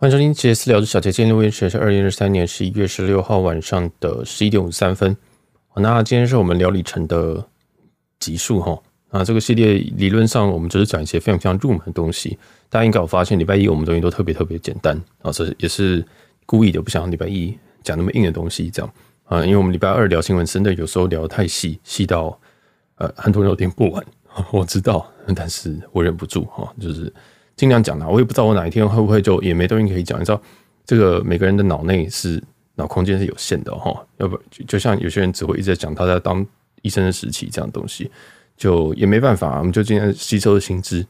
欢迎收听杰斯聊之小杰今天的这里是二零二三年十一月十六号晚上的十一点五十三分。那今天是我们聊里程的集数哈。啊，这个系列理论上我们就是讲一些非常非常入门的东西。大家应该有发现，礼拜一我们东西都特别特别简单啊，这也是故意的，不想礼拜一讲那么硬的东西，这样啊，因为我们礼拜二聊新闻，真的有时候聊的太细，细到呃很多人有点不完，我知道，但是我忍不住哈，就是。尽量讲啦，我也不知道我哪一天会不会就也没东西可以讲。你知道，这个每个人的脑内是脑空间是有限的哈，要不就像有些人只会一直在讲他在当医生的时期这样东西，就也没办法。我们就今天吸收了新知，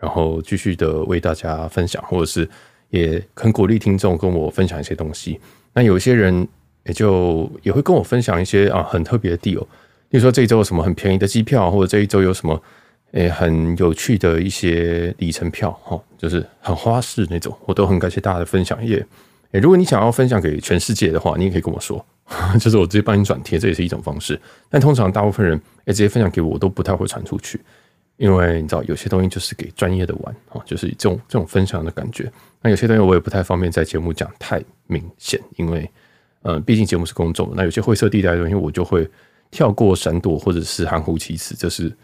然后继续的为大家分享，或者是也很鼓励听众跟我分享一些东西。那有一些人也就也会跟我分享一些啊很特别的 deal，例如说这一周有什么很便宜的机票，或者这一周有什么。诶，很有趣的一些里程票哈，就是很花式那种，我都很感谢大家的分享。也，诶，如果你想要分享给全世界的话，你也可以跟我说，就是我直接帮你转贴，这也是一种方式。但通常大部分人，诶，直接分享给我，我都不太会传出去，因为你知道，有些东西就是给专业的玩哈，就是这种这种分享的感觉。那有些东西我也不太方便在节目讲太明显，因为，嗯，毕竟节目是公众。那有些灰色地带的东西，我就会跳过、闪躲或者是含糊其辞，这是。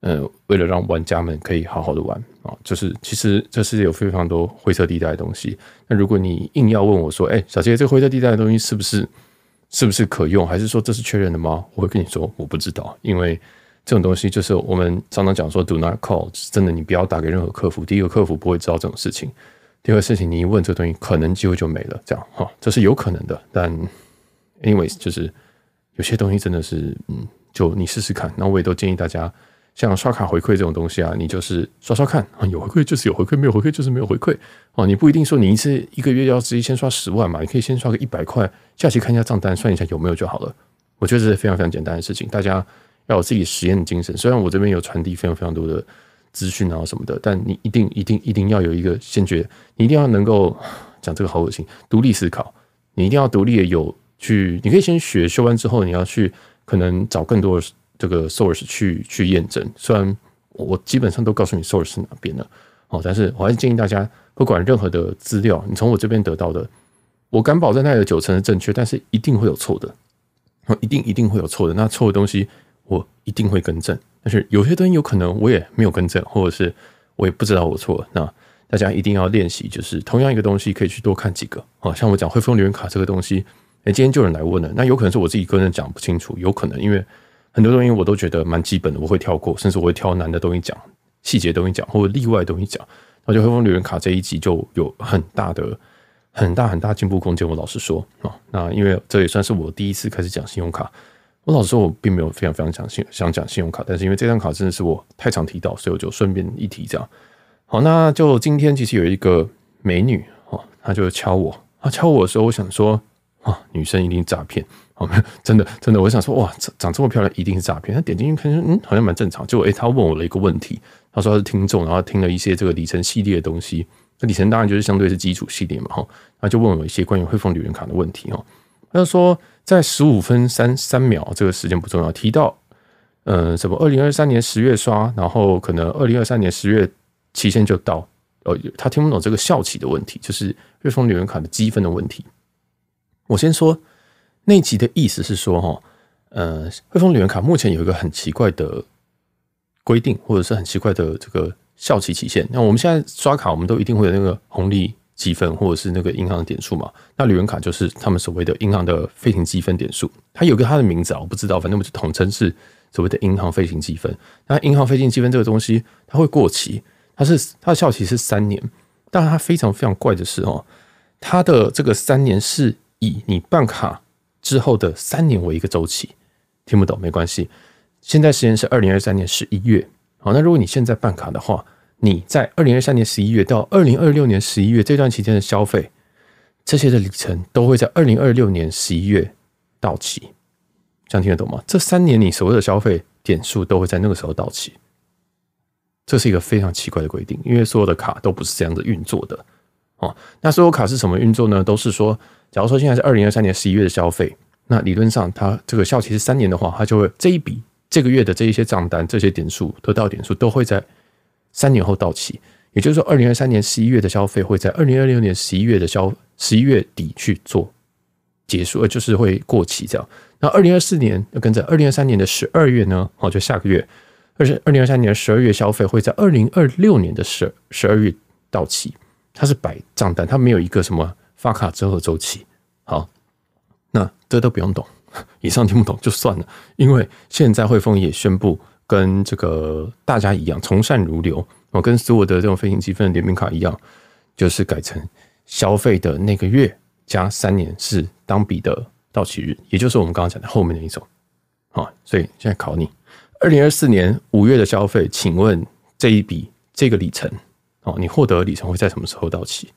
呃，为了让玩家们可以好好的玩啊，就是其实这世界有非常多灰色地带的东西。那如果你硬要问我说，哎，小杰，这个灰色地带的东西是不是是不是可用，还是说这是确认的吗？我会跟你说，我不知道，因为这种东西就是我们常常讲说，do not call，真的你不要打给任何客服。第一个客服不会知道这种事情，第二个事情你一问这个东西，可能机会就没了，这样哈，这是有可能的。但 anyways，就是有些东西真的是，嗯，就你试试看。那我也都建议大家。像刷卡回馈这种东西啊，你就是刷刷看，有回馈就是有回馈，没有回馈就是没有回馈哦。你不一定说你一次一个月要直接先刷十万嘛，你可以先刷个一百块，下期看一下账单，算一下有没有就好了。我觉得这是非常非常简单的事情，大家要有自己实验的精神。虽然我这边有传递非常非常多的资讯啊什么的，但你一定一定一定要有一个先决，你一定要能够讲这个好恶心，独立思考，你一定要独立的有去，你可以先学修完之后，你要去可能找更多的。这个 source 去去验证，虽然我基本上都告诉你 source 是哪边的哦，但是我还是建议大家，不管任何的资料，你从我这边得到的，我敢保证它有九成是正确，但是一定会有错的，哦，一定一定会有错的。那错的东西我一定会更正，但是有些东西有可能我也没有更正，或者是我也不知道我错。那大家一定要练习，就是同样一个东西可以去多看几个哦。像我讲汇丰留言卡这个东西，哎，今天就有人来问了，那有可能是我自己个人讲不清楚，有可能因为。很多东西我都觉得蛮基本的，我会跳过，甚至我会挑难的都西讲，细节都西讲，或者例外都给讲。我觉得汇丰旅人卡这一集就有很大的、很大很大进步空间。我老实说啊，那因为这也算是我第一次开始讲信用卡。我老实说，我并没有非常非常讲信想讲信用卡，但是因为这张卡真的是我太常提到，所以我就顺便一提。这样好，那就今天其实有一个美女哦，她就敲我，她敲我的时候，我想说。啊，女生一定诈骗！哦，真的，真的，我想说，哇，长这么漂亮一定是诈骗。他点进去看，嗯，好像蛮正常。结果，哎，他问我了一个问题，他说是听众，然后听了一些这个里程系列的东西。那里程当然就是相对是基础系列嘛，哈。他就问我一些关于汇丰旅游卡的问题，哦，他说在十五分三三秒这个时间不重要，提到呃，什么二零二三年十月刷，然后可能二零二三年十月期限就到。哦，他听不懂这个校企的问题，就是汇丰旅游卡的积分的问题。我先说那集的意思是说，哈，呃，汇丰旅游卡目前有一个很奇怪的规定，或者是很奇怪的这个效期期限。那我们现在刷卡，我们都一定会有那个红利积分，或者是那个银行的点数嘛。那旅游卡就是他们所谓的银行的飞行积分点数，它有个它的名字，啊，我不知道，反正我们就统称是所谓的银行飞行积分。那银行飞行积分这个东西，它会过期，它是它的效期是三年，但是它非常非常怪的是，哦，它的这个三年是。以你办卡之后的三年为一个周期，听不懂没关系。现在时间是二零二三年十一月，好，那如果你现在办卡的话，你在二零二三年十一月到二零二六年十一月这段期间的消费，这些的里程都会在二零二六年十一月到期，这样听得懂吗？这三年你所有的消费点数都会在那个时候到期，这是一个非常奇怪的规定，因为所有的卡都不是这样子运作的。哦，那所有卡是什么运作呢？都是说，假如说现在是二零二三年十一月的消费，那理论上它这个效期是三年的话，它就会这一笔这个月的这一些账单、这些点数、得到点数都会在三年后到期。也就是说，二零二三年十一月的消费会在二零二六年十一月的消十一月底去做结束，呃，就是会过期这样。那二零二四年要跟着二零二三年的十二月呢，哦，就下个月，而二零二三年十二月消费会在二零二六年的十十二月到期。它是摆账单，它没有一个什么发卡之后的周期。好，那这都不用懂，以上听不懂就算了。因为现在汇丰也宣布跟这个大家一样，从善如流，我跟所有的这种飞行积分联名卡一样，就是改成消费的那个月加三年是当笔的到期日，也就是我们刚刚讲的后面那一种。啊，所以现在考你：二零二四年五月的消费，请问这一笔这个里程？哦，你获得里程会在什么时候到期？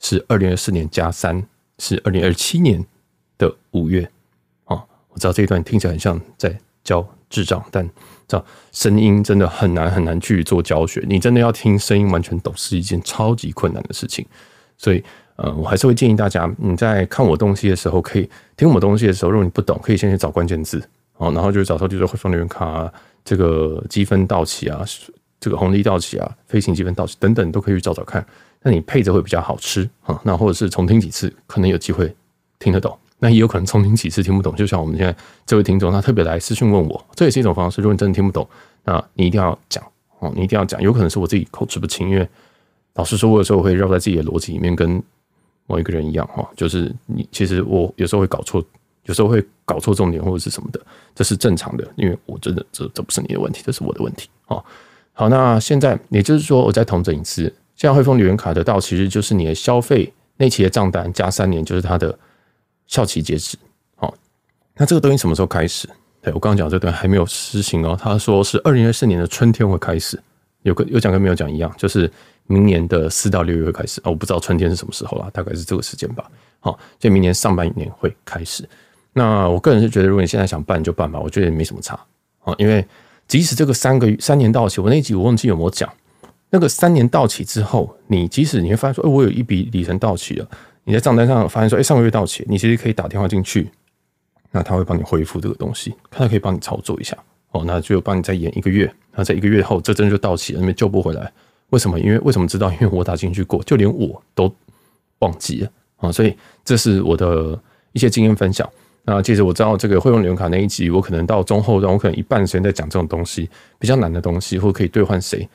是二零二四年加三是二零二七年的五月。哦，我知道这一段听起来很像在教智障，但这声音真的很难很难去做教学。你真的要听声音完全懂是一件超级困难的事情。所以，呃，我还是会建议大家，你在看我东西的时候，可以听我东西的时候，如果你不懂，可以先去找关键字哦，然后就是找说就是会放会员卡，这个积分到期啊。这个红利到期啊，飞行积分到期等等，都可以去找找看。那你配着会比较好吃啊。那或者是重听几次，可能有机会听得懂。那也有可能重听几次听不懂。就像我们现在这位听众，他特别来私讯问我，这也是一种方式。如果你真的听不懂，那你一定要讲哦，你一定要讲。有可能是我自己口齿不清，因为老实说，我有时候会绕在自己的逻辑里面，跟某一个人一样哈。就是你其实我有时候会搞错，有时候会搞错重点或者是什么的，这是正常的。因为我真的这这不是你的问题，这是我的问题啊。好，那现在也就是说，我在同整一次，现在汇丰旅人卡的到，其日就是你的消费那期的账单加三年，就是它的效期截止。好，那这个东西什么时候开始？对我刚刚讲这个还没有施行哦，他说是二零二四年的春天会开始，有个有讲跟没有讲一样，就是明年的四到六月会开始。啊，我不知道春天是什么时候啦，大概是这个时间吧。好，所以明年上半年会开始。那我个人是觉得，如果你现在想办就办吧，我觉得也没什么差。好，因为。即使这个三个月三年到期，我那集我忘记有没有讲，那个三年到期之后，你即使你会发现说，哎，我有一笔里程到期了，你在账单上发现说，哎，上个月到期，你其实可以打电话进去，那他会帮你恢复这个东西，他可以帮你操作一下，哦，那就帮你再延一个月，那在一个月后这真的就到期了，你救不回来，为什么？因为为什么知道？因为我打进去过，就连我都忘记了啊，所以这是我的一些经验分享。那其实我知道这个会用联卡那一集，我可能到中后段，我可能一半时间在讲这种东西，比较难的东西，或可以兑换谁。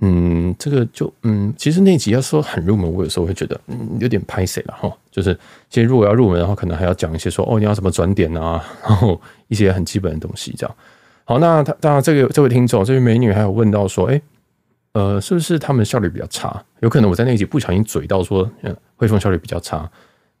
嗯，这个就嗯，其实那一集要说很入门，我有时候会觉得有点拍谁了哈。就是其实如果要入门的话，可能还要讲一些说哦，你要什么转点啊，然后一些很基本的东西这样。好，那他当然这个这位听众这位美女还有问到说，哎，呃，是不是他们效率比较差？有可能我在那一集不小心嘴到说，嗯，汇丰效率比较差。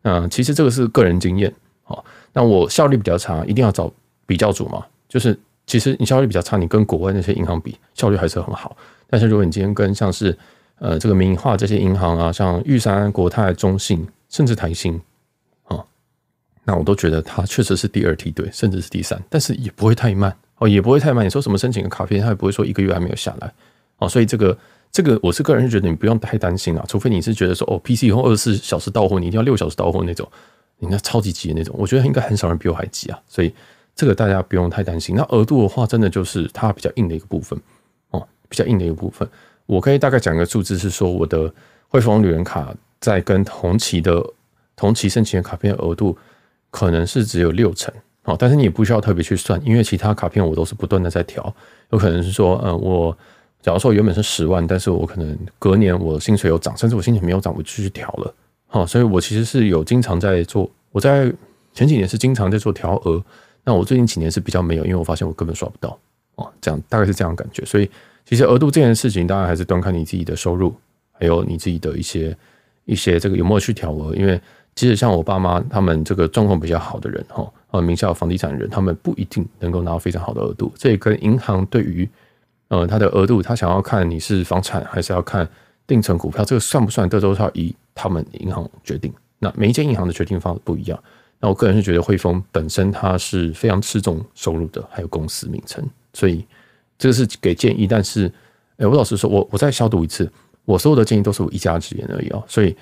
嗯，其实这个是个人经验，好。那我效率比较差，一定要找比较组嘛？就是其实你效率比较差，你跟国外那些银行比，效率还是很好。但是如果你今天跟像是呃这个民营化这些银行啊，像玉山、国泰、中信，甚至台新啊，那我都觉得它确实是第二梯队，甚至是第三，但是也不会太慢哦，也不会太慢。你说什么申请个卡片，它也不会说一个月还没有下来哦。所以这个这个，我是个人觉得你不用太担心啊，除非你是觉得说哦，PC 以后二十四小时到货，你一定要六小时到货那种。你家超级急的那种，我觉得应该很少人比我还急啊，所以这个大家不用太担心。那额度的话，真的就是它比较硬的一个部分哦，比较硬的一个部分。我可以大概讲个数字，是说我的汇丰旅人卡在跟同期的同期申请的卡片额度可能是只有六成哦，但是你也不需要特别去算，因为其他卡片我都是不断的在调，有可能是说，嗯，我假如说原本是十万，但是我可能隔年我薪水有涨，甚至我薪水没有涨，我继续调了。哦，所以我其实是有经常在做。我在前几年是经常在做调额，那我最近几年是比较没有，因为我发现我根本刷不到哦。这样大概是这样感觉。所以其实额度这件事情，当然还是端看你自己的收入，还有你自己的一些一些这个有没有去调额。因为其实像我爸妈他们这个状况比较好的人，哈名下有房地产人，他们不一定能够拿到非常好的额度。这也跟银行对于呃他的额度，他想要看你是房产，还是要看。定存股票这个算不算德州套以他们银行决定。那每一间银行的决定方式不一样。那我个人是觉得汇丰本身它是非常吃重收入的，还有公司名称，所以这个是给建议。但是，哎，我老实说，我我再消毒一次，我所有的建议都是我一家之言而已啊。所以，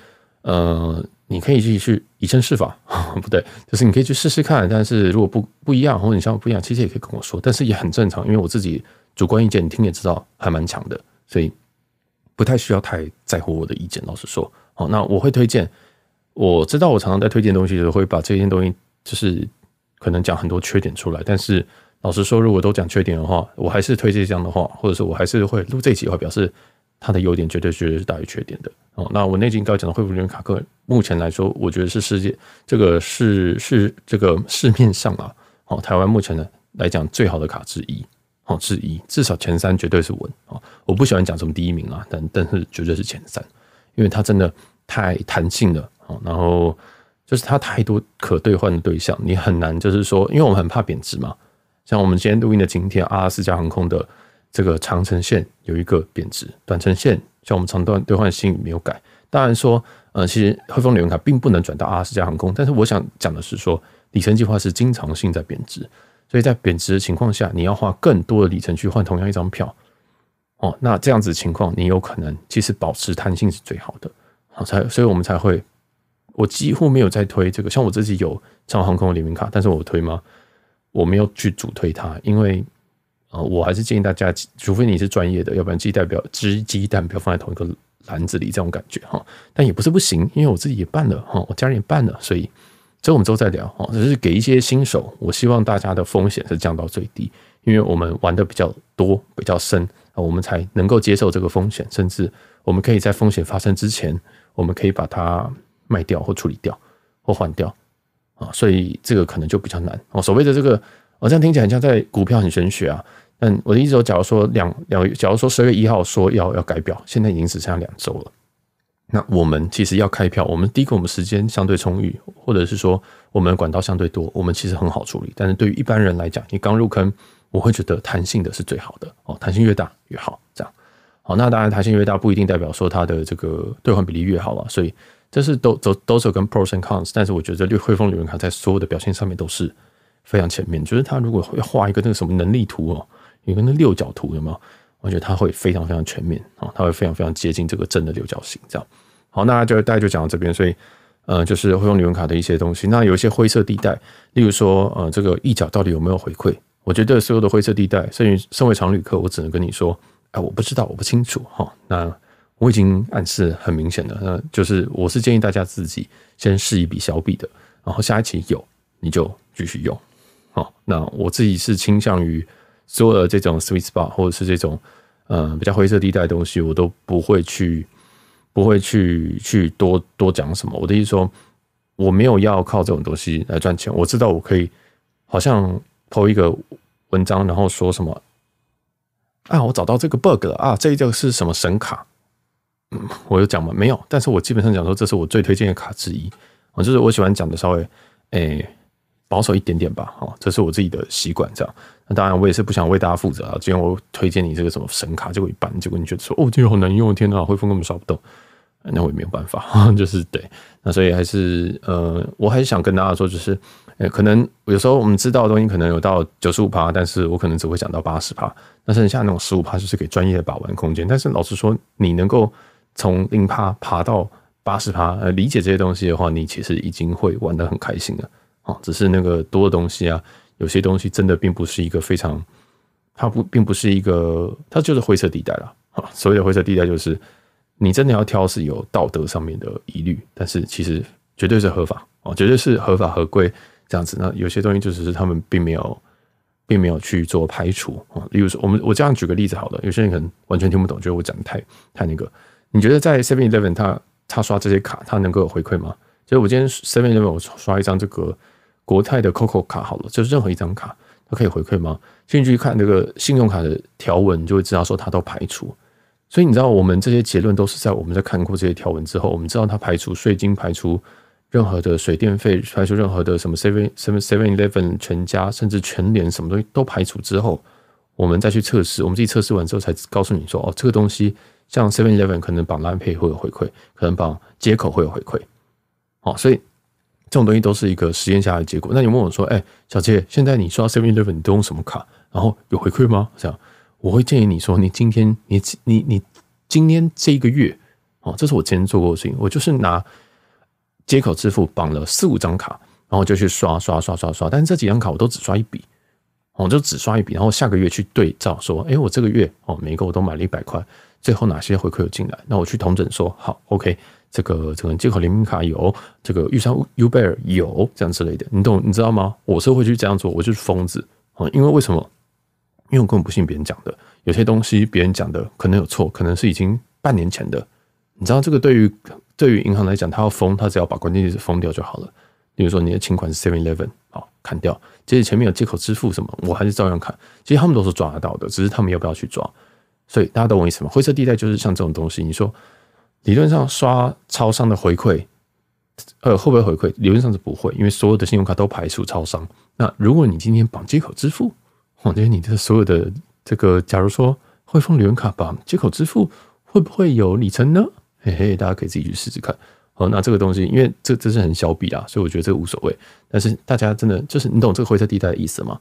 呃，你可以自己去以身试法，不对，就是你可以去试试看。但是，如果不不一样，或者你想法不一样，其实也可以跟我说。但是也很正常，因为我自己主观意见，你听也知道还蛮强的，所以。不太需要太在乎我的意见，老实说。好，那我会推荐。我知道我常常在推荐东西的时候，会把这件东西就是可能讲很多缺点出来。但是老实说，如果都讲缺点的话，我还是推荐这样的话，或者说我还是会录这几的话，表示它的优点绝对绝对是大于缺点的。哦，那我内近刚讲的惠普原卡克，目前来说，我觉得是世界这个是是这个市面上啊，哦，台湾目前呢来讲最好的卡之一。哦是一至少前三绝对是稳。哦。我不喜欢讲什么第一名啊，但但是绝对是前三，因为它真的太弹性了。好，然后就是它太多可兑换的对象，你很难就是说，因为我们很怕贬值嘛。像我们今天录音的今天，阿拉斯加航空的这个长城线有一个贬值，短程线像我们长段兑换信没有改。当然说，嗯，其实汇丰旅游卡并不能转到阿拉斯加航空，但是我想讲的是说，里程计划是经常性在贬值。所以在贬值的情况下，你要花更多的里程去换同样一张票，哦，那这样子情况，你有可能其实保持弹性是最好的，好才，所以我们才会，我几乎没有在推这个，像我自己有上航空联名卡，但是我推吗？我没有去主推它，因为啊，我还是建议大家，除非你是专业的，要不然鸡代表只鸡蛋不要放在同一个篮子里，这种感觉哈，但也不是不行，因为我自己也办了哈，我家人也办了，所以。所以我们都在聊哈，只是给一些新手，我希望大家的风险是降到最低，因为我们玩的比较多、比较深啊，我们才能够接受这个风险，甚至我们可以在风险发生之前，我们可以把它卖掉或处理掉或换掉啊，所以这个可能就比较难哦。所谓的这个，好像听起来很像在股票很玄学啊。但我的意思说，假如说两两，假如说十月一号说要要改表，现在已经只剩下两周了。那我们其实要开票，我们第一个，我们时间相对充裕，或者是说我们管道相对多，我们其实很好处理。但是对于一般人来讲，你刚入坑，我会觉得弹性的是最好的哦，弹性越大越好，这样。好，那当然弹性越大不一定代表说它的这个兑换比例越好了，所以这是都都都是跟 pros and cons。但是我觉得六汇丰旅游卡在所有的表现上面都是非常前面，就是它如果要画一个那个什么能力图哦，一个那六角图有没有？我觉得它会非常非常全面啊，它会非常非常接近这个正的六角形，这样好，那就大家就讲到这边。所以，呃，就是会用旅游卡的一些东西，那有一些灰色地带，例如说，呃，这个一角到底有没有回馈？我觉得所有的灰色地带，甚至身为常旅客，我只能跟你说，哎，我不知道，我不清楚哈。那我已经暗示很明显的，那就是我是建议大家自己先试一笔小笔的，然后下一期有你就继续用。好，那我自己是倾向于所有的这种 Sweet s p o t 或者是这种。呃，比较灰色地带的东西我都不会去，不会去去多多讲什么。我的意思说，我没有要靠这种东西来赚钱。我知道我可以，好像抛一个文章，然后说什么啊，我找到这个 bug 了啊，这就是什么神卡？嗯，我有讲吗？没有。但是我基本上讲说，这是我最推荐的卡之一。我就是我喜欢讲的稍微诶。保守一点点吧，哈，这是我自己的习惯，这样。那当然，我也是不想为大家负责啊。今天我推荐你这个什么神卡，结果一办，结果你觉得说，哦，这个好难用，天哪！汇丰根本耍不动，那我也没有办法，就是对。那所以还是，呃，我还是想跟大家说，就是，可能有时候我们知道的东西可能有到九十五趴，但是我可能只会讲到八十趴。但是像那种十五趴，就是给专业的把玩空间。但是老实说，你能够从零趴爬到八十趴，呃，理解这些东西的话，你其实已经会玩的很开心了。啊，只是那个多的东西啊，有些东西真的并不是一个非常，它不并不是一个，它就是灰色地带了啊。所谓的灰色地带就是你真的要挑是有道德上面的疑虑，但是其实绝对是合法啊，绝对是合法合规这样子。那有些东西就只是他们并没有并没有去做排除啊。例如说，我们我这样举个例子好了，有些人可能完全听不懂，觉得我讲的太太那个。你觉得在 Seven Eleven 他他刷这些卡，他能够有回馈吗？就是我今天 Seven Eleven 我刷一张这个。国泰的 COCO 卡好了，就是任何一张卡，它可以回馈吗？进去看那个信用卡的条文，就会知道说它都排除。所以你知道，我们这些结论都是在我们在看过这些条文之后，我们知道它排除税金，排除任何的水电费，排除任何的什么 e v n Seven s Eleven 全家甚至全联什么东西都排除之后，我们再去测试。我们自己测试完之后才告诉你说，哦，这个东西像 Seven Eleven 可能绑蓝配会有回馈，可能绑接口会有回馈。哦，所以。这种东西都是一个实验下来的结果。那你问我说：“哎，小杰，现在你刷 Seven Eleven 都用什么卡？然后有回馈吗？”这样我会建议你说：“你今天，你你你今天这一个月哦，这是我之前做过的事情。我就是拿接口支付绑了四五张卡，然后就去刷刷刷刷刷。但是这几张卡我都只刷一笔，哦，就只刷一笔。然后下个月去对照说：，哎，我这个月哦，每个我都买了一百块，最后哪些回馈有进来？那我去同整说好，OK。”这个这个借口联名卡有，这个遇上 Uber 有这样之类的，你懂你知道吗？我是会去这样做，我就是疯子啊！因为为什么？因为我根本不信别人讲的，有些东西别人讲的可能有错，可能是已经半年前的。你知道这个对于对于银行来讲，他要封，他只要把关键词封掉就好了。比如说你的存款是 Seven Eleven，好砍掉。即使前面有借口支付什么，我还是照样砍。其实他们都是抓得到的，只是他们要不要去抓。所以大家都懂我意思吗？灰色地带就是像这种东西，你说。理论上刷超商的回馈，呃，会不会回馈？理论上是不会，因为所有的信用卡都排除超商。那如果你今天绑接口支付，我觉得你的所有的这个，假如说汇丰游卡绑接口支付，会不会有里程呢？嘿嘿，大家可以自己去试试看。好，那这个东西，因为这这是很小笔啊，所以我觉得这无所谓。但是大家真的就是，你懂这个灰色地带的意思吗？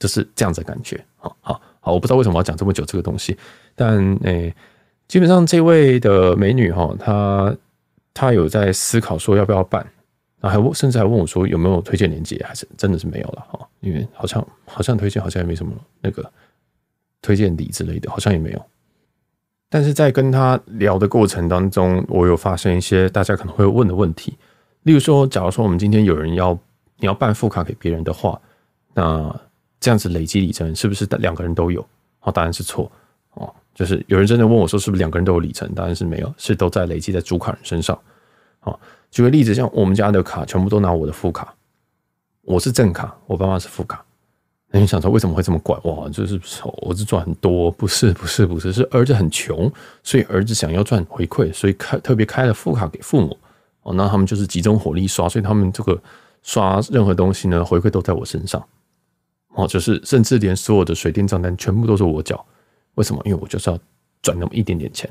就是这样子感觉。好好好，我不知道为什么要讲这么久这个东西，但诶。基本上这位的美女哈，她她有在思考说要不要办，然后还甚至还问我说有没有推荐链接，还是真的是没有了哈，因为好像好像推荐好像也没什么那个推荐礼之类的，好像也没有。但是在跟他聊的过程当中，我有发现一些大家可能会问的问题，例如说，假如说我们今天有人要你要办副卡给别人的话，那这样子累积里程是不是两个人都有？好，答案是错。就是有人真的问我说：“是不是两个人都有里程？”当然是没有，是都在累积在主卡人身上。好，举个例子，像我们家的卡全部都拿我的副卡，我是正卡，我爸妈是副卡。那你想说为什么会这么怪？哇，就是我儿子赚很多，不是不是不是，是儿子很穷，所以儿子想要赚回馈，所以开特别开了副卡给父母。哦，那他们就是集中火力刷，所以他们这个刷任何东西呢，回馈都在我身上。哦，就是甚至连所有的水电账单全部都是我缴。为什么？因为我就是要赚那么一点点钱，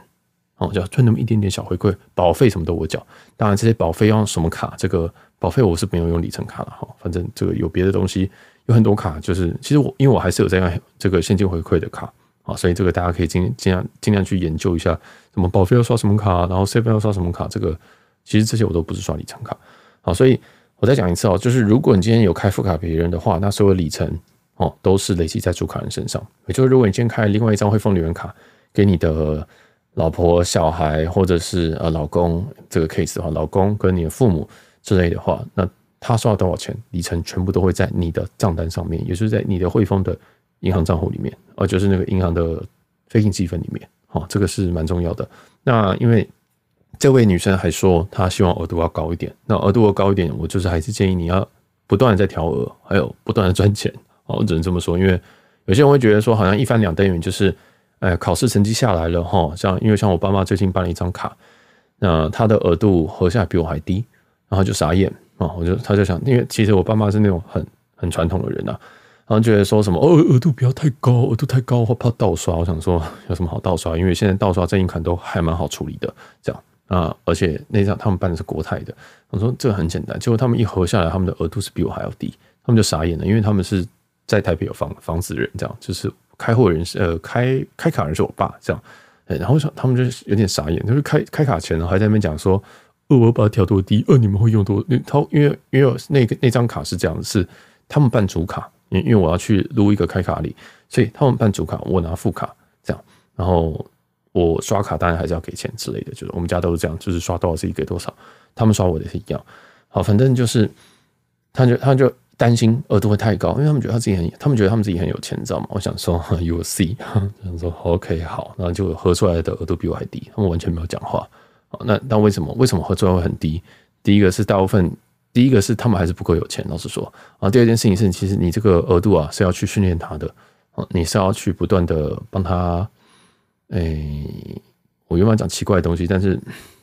哦，就要赚那么一点点小回馈，保费什么的我缴。当然，这些保费用什么卡？这个保费我是没有用里程卡了哈，反正这个有别的东西，有很多卡，就是其实我因为我还是有在用这个现金回馈的卡啊，所以这个大家可以尽尽量尽量去研究一下，什么保费要刷什么卡，然后 CP 要刷什么卡，这个其实这些我都不是刷里程卡好，所以我再讲一次啊，就是如果你今天有开副卡别人的话，那所有里程。哦，都是累积在主卡人身上。也就是，如果你先开另外一张汇丰会员卡给你的老婆、小孩，或者是呃老公这个 case 哈，老公跟你的父母之类的话，那他刷了多少钱，里程全部都会在你的账单上面，也就是在你的汇丰的银行账户里面，哦，就是那个银行的飞行积分里面。哦，这个是蛮重要的。那因为这位女生还说她希望额度要高一点，那额度要高一点，我就是还是建议你要不断的在调额，还有不断的赚钱。哦，我只能这么说，因为有些人会觉得说，好像一翻两瞪眼，就是，哎，考试成绩下来了，哈，像因为像我爸妈最近办了一张卡，那他的额度合下来比我还低，然后就傻眼啊，我就他就想，因为其实我爸妈是那种很很传统的人呐，然后觉得说什么哦，额度不要太高，额度太高或怕盗刷，我想说有什么好盗刷，因为现在盗刷这一款都还蛮好处理的，这样啊，而且那张他们办的是国泰的，我说这个很简单，结果他们一合下来，他们的额度是比我还要低，他们就傻眼了，因为他们是。在台北有房房子的人，这样就是开户人是呃开开卡人是我爸，这样，然后他们就有点傻眼，就是开开卡前还在那边讲说：“呃，我要把它调多低？呃，你们会用多？他因为因为那个那张卡是这样子，他们办主卡，因因为我要去录一个开卡里，所以他们办主卡，我拿副卡这样，然后我刷卡当然还是要给钱之类的，就是我们家都是这样，就是刷多少自己给多少，他们刷我的是一样，好，反正就是，他就他就。担心额度会太高，因为他们觉得他自己很，他们觉得他们自己很有钱，你知道吗？我想说，you see，想说 OK 好，然后就合出来的额度比我还低，他们完全没有讲话。那那为什么？为什么合出来会很低？第一个是大部分，第一个是他们还是不够有钱，老实说。啊，第二件事情是，其实你这个额度啊是要去训练他的，你是要去不断的帮他。哎，我原本讲奇怪的东西，但是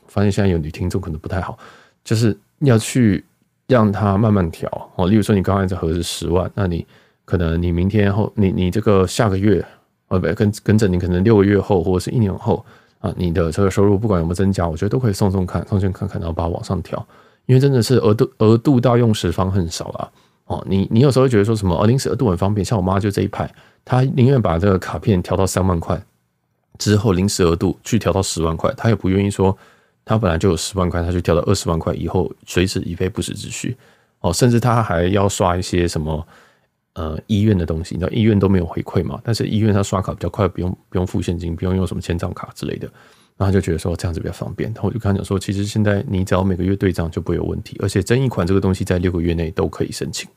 发现现在有女听众可能不太好，就是要去。让它慢慢调哦，例如说你刚才始核是十万，那你可能你明天后，你你这个下个月，呃不跟跟着你可能六个月后或者是一年后啊，你的这个收入不管有没有增加，我觉得都可以送送看，送送看看，然后把它往上调，因为真的是额度额度到用时方很少了哦，你你有时候会觉得说什么呃，临时额度很方便，像我妈就这一派，她宁愿把这个卡片调到三万块之后临时额度去调到十万块，她也不愿意说。他本来就有十万块，他就跳到二十万块，以后随时以备不时之需。哦，甚至他还要刷一些什么呃医院的东西，你知道医院都没有回馈嘛？但是医院他刷卡比较快，不用不用付现金，不用用什么千账卡之类的，然后就觉得说这样子比较方便。然后我就跟他讲说，其实现在你只要每个月对账就不会有问题，而且争议款这个东西在六个月内都可以申请。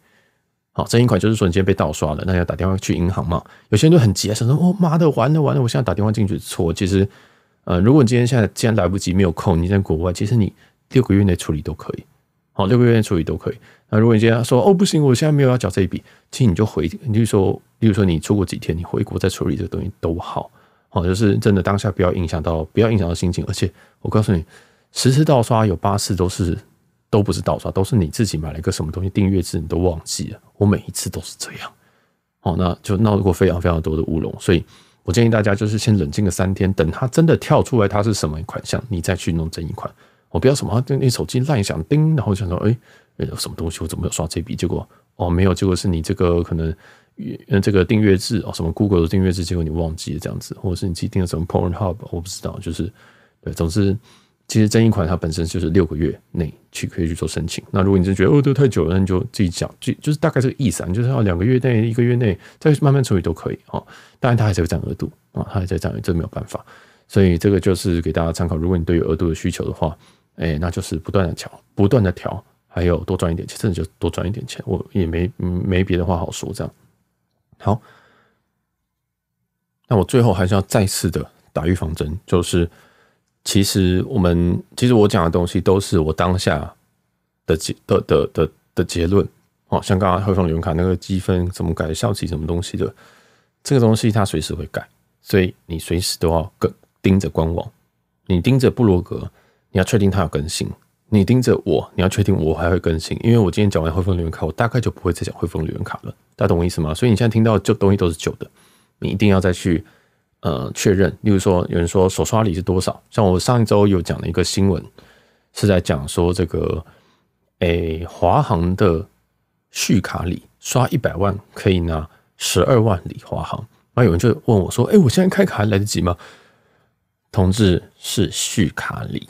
好，争议款就是说你今天被盗刷了，那要打电话去银行嘛？有些人就很急，想说：“我妈的，完了完了，我现在打电话进去错。”其实。呃，如果你今天现在既然来不及，没有空，你在国外，其实你六个月内处理都可以，好，六个月内处理都可以。那如果你今天说，哦，不行，我现在没有要缴这一笔，其实你就回，你就说，例如说你出国几天，你回国再处理这个东西都好，好，就是真的当下不要影响到，不要影响到心情。而且我告诉你，十次盗刷有八次都是都不是盗刷，都是你自己买了一个什么东西订阅制，你都忘记了。我每一次都是这样，好，那就闹过非常非常多的乌龙，所以。我建议大家就是先冷静个三天，等它真的跳出来，它是什么款项，你再去弄这一款。我不要什么，就那手机乱响，叮，然后想说，哎，什么东西？我怎么有刷这笔？结果哦，没有。结果是你这个可能，嗯，这个订阅制哦，什么 Google 的订阅制，结果你忘记了这样子，或者是你自己订了什么 PornHub，我不知道，就是对，总之。其实增一款，它本身就是六个月内去可以去做申请。那如果你觉得额度太久了，你就自己讲，就就是大概这个意思啊。就是要两个月内、一个月内再慢慢处理都可以啊。当然，它还是有占额度啊，它还在占，这没有办法。所以这个就是给大家参考。如果你对于额度的需求的话，哎，那就是不断的调，不断的调，还有多赚一点钱，真的就多赚一点钱，我也没没别的话好说。这样好，那我最后还是要再次的打预防针，就是。其实我们其实我讲的东西都是我当下的结的的的的结论哦，像刚刚汇丰旅游卡那个积分怎么改、效期什么东西的，这个东西它随时会改，所以你随时都要跟盯着官网，你盯着布罗格，你要确定它有更新，你盯着我，你要确定我还会更新，因为我今天讲完汇丰旅游卡，我大概就不会再讲汇丰旅游卡了，大家懂我意思吗？所以你现在听到旧东西都是旧的，你一定要再去。呃，确认，例如说，有人说手刷礼是多少？像我上一周有讲了一个新闻，是在讲说这个，诶，华航的续卡礼，刷一百万可以拿十二万里华航。然后有人就问我说：“哎，我现在开卡还来得及吗？”同志是续卡礼，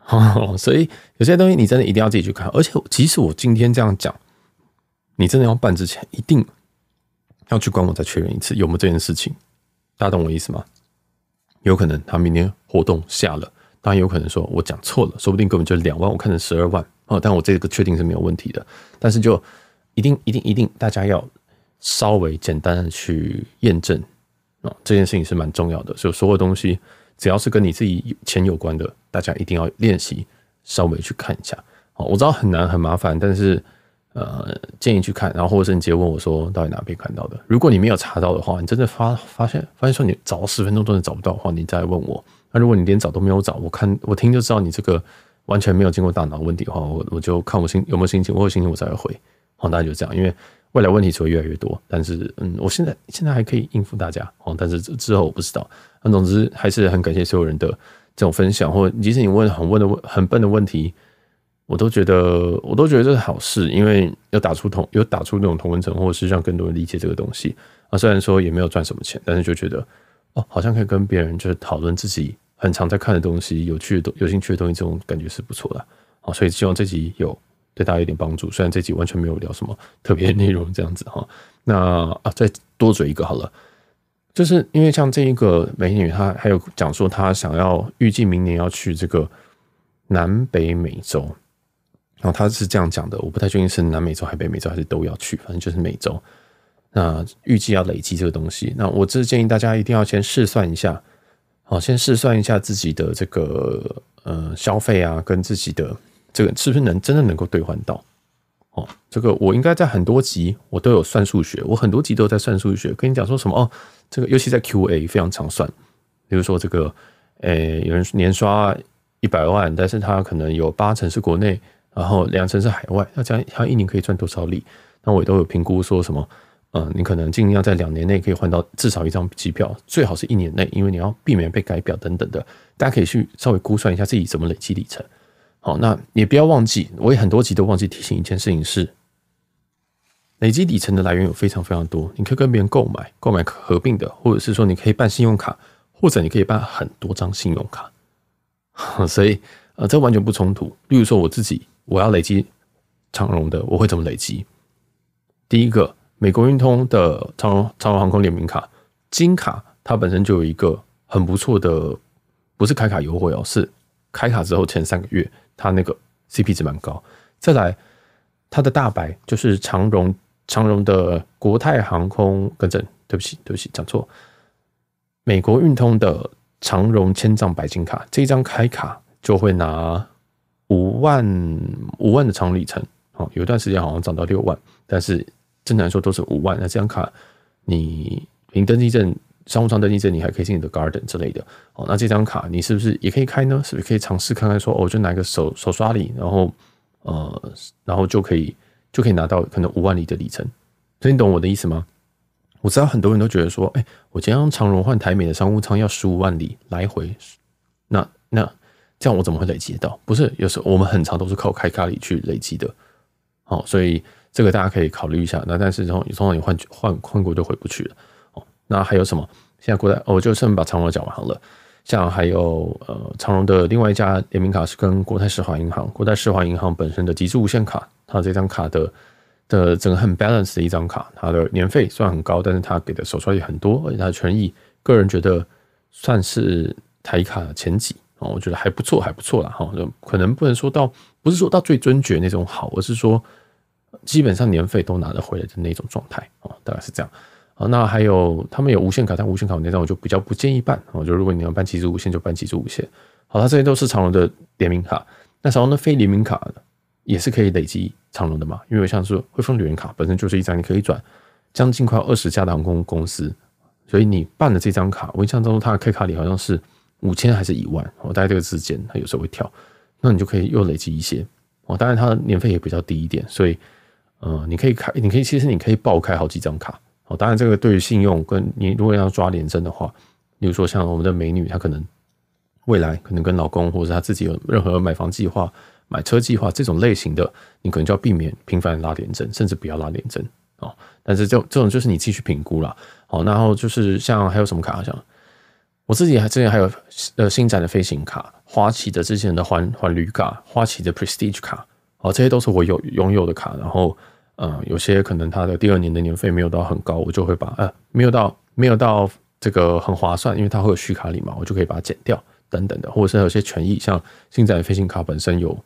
所以有些东西你真的一定要自己去看。而且，即使我今天这样讲，你真的要办之前，一定要去官网再确认一次有没有这件事情。大家懂我意思吗？有可能他明天活动下了，当然有可能说我讲错了，说不定根本就两万，我看成十二万哦，但我这个确定是没有问题的，但是就一定一定一定，大家要稍微简单的去验证啊，这件事情是蛮重要的。所所有东西只要是跟你自己钱有关的，大家一定要练习稍微去看一下。好，我知道很难很麻烦，但是。呃，建议去看，然后或者是你直接问我说，到底哪边看到的？如果你没有查到的话，你真的发发现发现说你找十分钟都能找不到的话，你再问我。那如果你连找都没有找，我看我听就知道你这个完全没有经过大脑问题的话，我我就看我心有没有心情，我有心情我才会回。好，大家就这样，因为未来问题只会越来越多，但是嗯，我现在现在还可以应付大家。好，但是之后我不知道。那总之还是很感谢所有人的这种分享，或者即使你问很问的问很笨的问题。我都觉得，我都觉得这是好事，因为要打出同，有打出那种同文层，或者是让更多人理解这个东西。啊，虽然说也没有赚什么钱，但是就觉得，哦，好像可以跟别人就是讨论自己很常在看的东西，有趣的有兴趣的东西，这种感觉是不错的。好，所以希望这集有对大家有点帮助。虽然这集完全没有聊什么特别内容，这样子哈。那啊，再多嘴一个好了，就是因为像这一个美女，她还有讲说，她想要预计明年要去这个南北美洲。然后他是这样讲的，我不太确定是南美洲、还北美洲还是都要去，反正就是美洲。那预计要累积这个东西，那我只是建议大家一定要先试算一下，好，先试算一下自己的这个呃消费啊，跟自己的这个是不是能真的能够兑换到哦。这个我应该在很多集我都有算数学，我很多集都在算数学，跟你讲说什么哦。这个尤其在 Q&A 非常常算，比如说这个呃，有人年刷一百万，但是他可能有八成是国内。然后两成是海外，那这样他一年可以赚多少利？那我也都有评估，说什么，嗯，你可能尽量在两年内可以换到至少一张机票，最好是一年内，因为你要避免被改表等等的。大家可以去稍微估算一下自己怎么累积里程。好，那也不要忘记，我也很多集都忘记提醒一件事情是，累积里程的来源有非常非常多，你可以跟别人购买、购买合并的，或者是说你可以办信用卡，或者你可以办很多张信用卡，所以呃，这完全不冲突。例如说我自己。我要累积长荣的，我会怎么累积？第一个，美国运通的长荣长荣航空联名卡金卡，它本身就有一个很不错的，不是开卡优惠哦，是开卡之后前三个月，它那个 CP 值蛮高。再来，它的大白就是长荣长荣的国泰航空，更正，对不起，对不起，讲错，美国运通的长荣千丈白金卡，这张开卡就会拿。五万五万的长里程，哦，有段时间好像涨到六万，但是正常说都是五万。那这张卡，你凭登记证，商务舱登记证，你还可以进你的 Garden 之类的。哦，那这张卡你是不是也可以开呢？是不是可以尝试看看说，哦，就拿一个手手刷里，然后呃，然后就可以就可以拿到可能五万里的里程。所以你懂我的意思吗？我知道很多人都觉得说，哎，我今天用长荣换台美的商务舱要十五万里来回，那那。这样我怎么会累积到？不是，有时候我们很长都是靠开卡里去累积的，好，所以这个大家可以考虑一下。那但是从通常你换换换过就回不去了，哦。那还有什么？现在国泰，我就顺便把长荣讲完好了。像还有呃长荣的另外一家联名卡是跟国泰世华银行，国泰世华银行本身的极致无限卡，它这张卡的的整个很 b a l a n c e 的一张卡，它的年费虽然很高，但是它给的手刷也很多，而且它的权益个人觉得算是台卡前几。哦，我觉得还不错，还不错啦哈。就可能不能说到，不是说到最尊爵那种好，而是说基本上年费都拿得回来的那种状态啊，大概是这样。好，那还有他们有无限卡，但无限卡那张我就比较不建议办。我觉得如果你要办极致无限，就办极致无限。好，它这些都是长隆的联名卡，那长隆的非联名卡也是可以累积长隆的嘛，因为像是汇丰旅运卡本身就是一张你可以转将近快二十家的航空公司，所以你办的这张卡，我印象当中它的 K 卡里好像是。五千还是一万？我大概这个之间，它有时候会跳，那你就可以又累积一些。哦，当然它年费也比较低一点，所以，呃，你可以开，你可以其实你可以爆开好几张卡。哦，当然这个对于信用，跟你如果要抓连政的话，比如说像我们的美女，她可能未来可能跟老公或者她自己有任何买房计划、买车计划这种类型的，你可能就要避免频繁拉连政，甚至不要拉连政。哦，但是这这种就是你继续评估了。哦，然后就是像还有什么卡，像。我自己还之前还有呃新展的飞行卡，花旗的之前的环环旅卡，花旗的 Prestige 卡，哦，这些都是我有拥有的卡。然后呃，有些可能它的第二年的年费没有到很高，我就会把呃没有到没有到这个很划算，因为它会有续卡礼嘛，我就可以把它减掉等等的。或者是有些权益，像新展的飞行卡本身有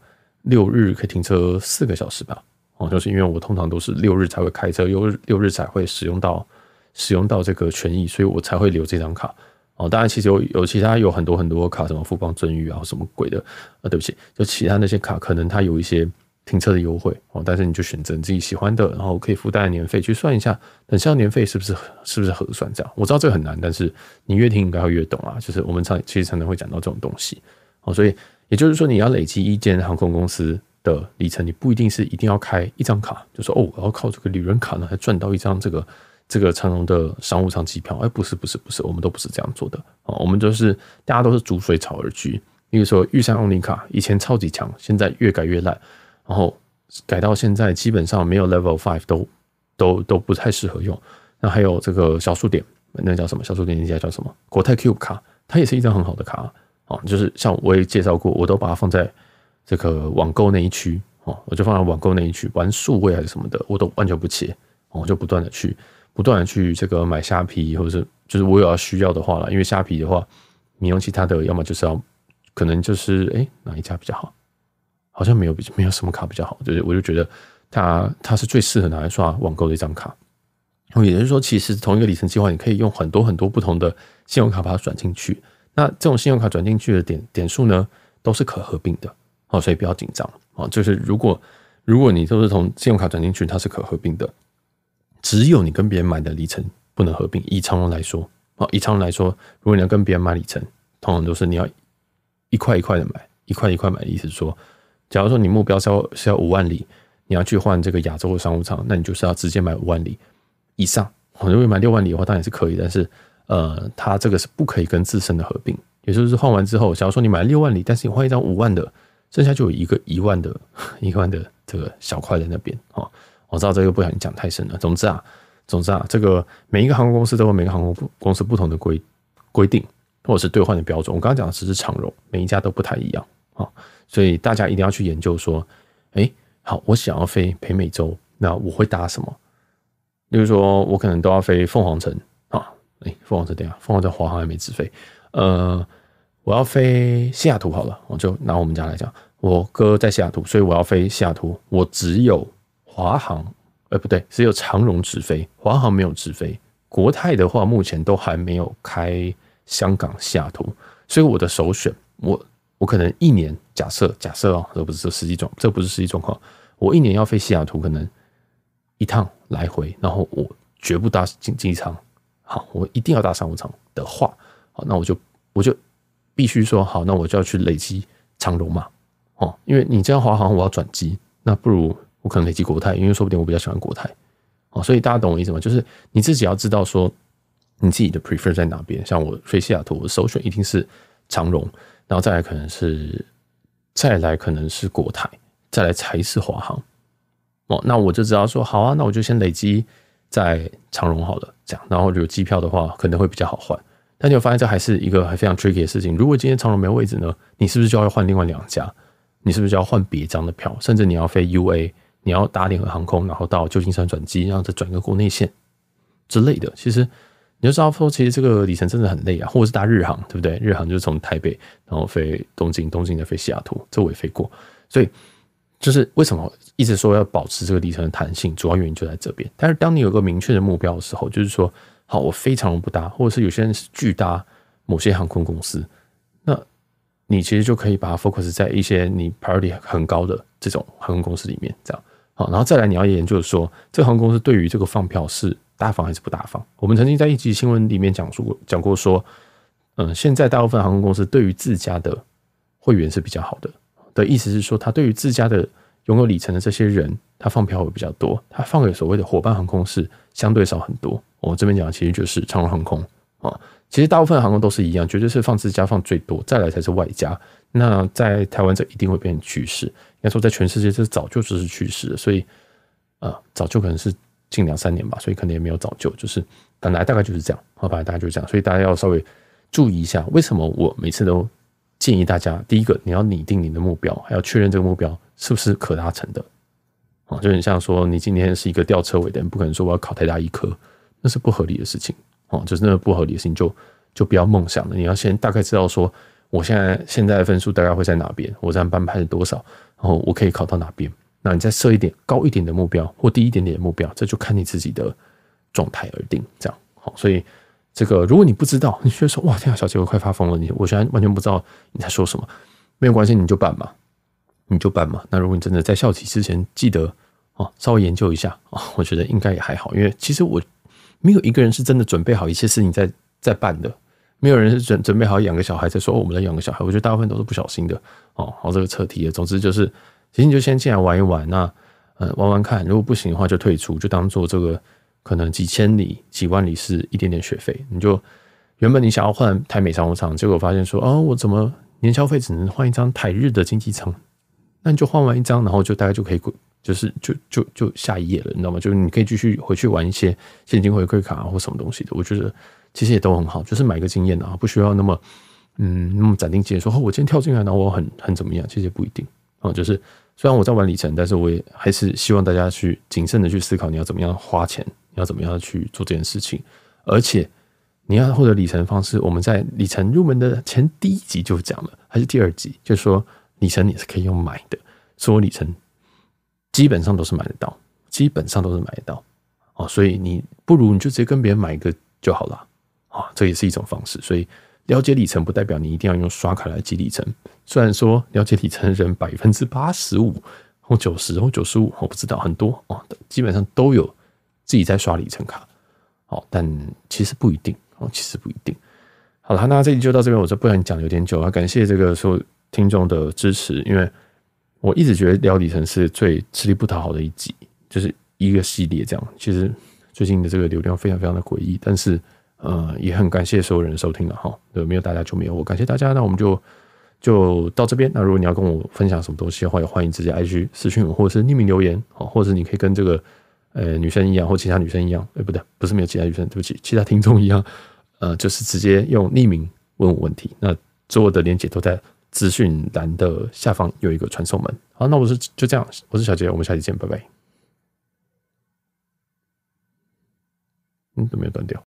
六日可以停车四个小时吧，哦，就是因为我通常都是六日才会开车，六日六日才会使用到使用到这个权益，所以我才会留这张卡。哦，当然，其实有有其他有很多很多卡，什么富邦尊誉啊，什么鬼的啊，对不起，就其他那些卡，可能它有一些停车的优惠哦。但是你就选择你自己喜欢的，然后可以附带年费去算一下，等下年费是不是是不是合算？这样我知道这个很难，但是你越听应该会越懂啊。就是我们常其实常常会讲到这种东西哦，所以也就是说，你要累积一间航空公司的里程，你不一定是一定要开一张卡，就说哦，我要靠这个旅人卡呢来赚到一张这个。这个成龙的商务舱机票，哎，不是不是不是，我们都不是这样做的啊，我们就是大家都是逐水草而居。个如说玉山欧尼卡，以前超级强，现在越改越烂，然后改到现在基本上没有 level five 都都都不太适合用。那还有这个小数点，那叫什么？小数点那家叫什么？国泰 Q 卡，它也是一张很好的卡啊，就是像我也介绍过，我都把它放在这个网购那一区哦，我就放在网购那一区玩数位还是什么的，我都完全不切，我就不断的去。不断的去这个买虾皮，或者是就是我有要需要的话了，因为虾皮的话，你用其他的，要么就是要，可能就是哎哪一家比较好，好像没有比没有什么卡比较好，就是我就觉得它它是最适合拿来刷网购的一张卡。也就是说，其实同一个里程计划，你可以用很多很多不同的信用卡把它转进去。那这种信用卡转进去的点点数呢，都是可合并的哦，所以不要紧张啊。就是如果如果你都是从信用卡转进去，它是可合并的。只有你跟别人买的里程不能合并。以长龙来说，啊，以长龙来说，如果你要跟别人买里程，通常都是你要一块一块的买，一块一块买的意思是说，假如说你目标是要是要五万里，你要去换这个亚洲的商务舱，那你就是要直接买五万里以上。如果为买六万里的话当然是可以，但是呃，它这个是不可以跟自身的合并，也就是换完之后，假如说你买六万里，但是你换一张五万的，剩下就有一个一万的，一万的这个小块在那边，哈。我知道这个不小心讲太深了。总之啊，总之啊，这个每一个航空公司都有每个航空公司不同的规规定，或者是兑换的标准。我刚刚讲的是长荣，每一家都不太一样啊，所以大家一定要去研究说，哎，好，我想要飞北美洲，那我会搭什么？例如说，我可能都要飞凤凰城啊，哎，凤凰城对下，凤凰城华航还没直飞，呃，我要飞西雅图好了，我就拿我们家来讲，我哥在西雅图，所以我要飞西雅图，我只有。华航，呃，不对，只有长荣直飞，华航没有直飞。国泰的话，目前都还没有开香港西雅图，所以我的首选，我我可能一年，假设假设哦，这不是实际状，这不是实际状况，我一年要飞西雅图可能一趟来回，然后我绝不搭经经济舱，好，我一定要搭商务舱的话，好，那我就我就必须说，好，那我就要去累积长荣嘛，哦，因为你这样华航我要转机，那不如。我可能累积国泰，因为说不定我比较喜欢国泰，哦，所以大家懂我意思吗？就是你自己要知道说，你自己的 prefer 在哪边。像我飞西雅图，我首选一定是长荣，然后再来可能是再来可能是国泰，再来才是华航。哦，那我就知道说，好啊，那我就先累积在长荣好了，这样。然后有机票的话，可能会比较好换。但你有发现，这还是一个非常 tricky 的事情。如果今天长荣没位置呢，你是不是就要换另外两家？你是不是就要换别张的票？甚至你要飞 U A？你要搭联合航空，然后到旧金山转机，然后再转一个国内线之类的。其实你就知道说，其实这个里程真的很累啊。或者是搭日航，对不对？日航就是从台北然后飞东京，东京再飞西雅图，这我也飞过。所以就是为什么一直说要保持这个里程的弹性，主要原因就在这边。但是当你有个明确的目标的时候，就是说，好，我非常不搭，或者是有些人是巨搭某些航空公司，那你其实就可以把它 focus 在一些你 priority 很高的这种航空公司里面，这样。好，然后再来，你要研究说，这航空公司对于这个放票是大方还是不大方？我们曾经在一集新闻里面讲述过，讲过说，嗯，现在大部分航空公司对于自家的会员是比较好的，的意思是说，他对于自家的拥有里程的这些人，他放票会比较多，他放给所谓的伙伴航空公司相对少很多。我这边讲其实就是长荣航空啊，其实大部分航空都是一样，绝对是放自家放最多，再来才是外加。那在台湾这一定会变成趋势。应该说，在全世界这是早就就是趋势了，所以，呃，早就可能是近两三年吧，所以可能也没有早就，就是本来大概就是这样，好吧，大概就是这样，所以大家要稍微注意一下，为什么我每次都建议大家，第一个你要拟定你的目标，还要确认这个目标是不是可达成的，啊，就很像说你今天是一个吊车尾的人，不可能说我要考太大一科，那是不合理的事情，啊，就是那个不合理的事情就就不要梦想了，你要先大概知道说。我现在现在的分数大概会在哪边？我这样班排是多少？然后我可以考到哪边？那你再设一点高一点的目标，或低一点点的目标，这就看你自己的状态而定。这样好，所以这个如果你不知道，你觉得说哇天啊，小杰我快发疯了，你我现在完全不知道你在说什么，没有关系，你就办嘛，你就办嘛。那如果你真的在校期之前记得哦，稍微研究一下啊，我觉得应该也还好，因为其实我没有一个人是真的准备好一切事情在在办的。没有人是准准备好养个小孩才说，我们来养个小孩。我觉得大部分都是不小心的哦。好，这个扯题，总之就是，其实就先进来玩一玩那嗯，玩玩看。如果不行的话，就退出，就当做这个可能几千里、几万里是一点点学费。你就原本你想要换台美商务舱，结果发现说，哦，我怎么年消费只能换一张台日的经济舱？那你就换完一张，然后就大概就可以，就是就就就下一页了，你知道吗？就是你可以继续回去玩一些现金回馈卡或什么东西的。我觉得。其实也都很好，就是买个经验的啊，不需要那么，嗯，那么斩钉截铁说哦，我今天跳进来呢，我很很怎么样？其实不一定啊。就是虽然我在玩里程，但是我也还是希望大家去谨慎的去思考，你要怎么样花钱，你要怎么样去做这件事情。而且你要获得里程方式，我们在里程入门的前第一集就讲了，还是第二集，就说里程你是可以用买的，所有里程基本上都是买得到，基本上都是买得到啊。所以你不如你就直接跟别人买一个就好了。啊，这也是一种方式，所以了解里程不代表你一定要用刷卡来记里程。虽然说了解里程的人百分之八十五、或九十、或九十五，我不知道很多啊，基本上都有自己在刷里程卡。好，但其实不一定啊，其实不一定。好了，那这里就到这边，我就不然讲有点久。了。感谢这个说听众的支持，因为我一直觉得聊里程是最吃力不讨好的一集，就是一个系列这样。其实最近的这个流量非常非常的诡异，但是。呃，也很感谢所有人收听了哈，没有大家就没有我，感谢大家。那我们就就到这边。那如果你要跟我分享什么东西的话，也欢迎直接 IG 私讯我，或者是匿名留言，哦，或者你可以跟这个呃女生一样，或其他女生一样，哎，不对，不是没有其他女生，对不起，其他听众一样，呃，就是直接用匿名问我问题。那所有的连接都在资讯栏的下方有一个传送门。好，那我是就这样，我是小杰，我们下期见，拜拜。嗯，怎么又断掉？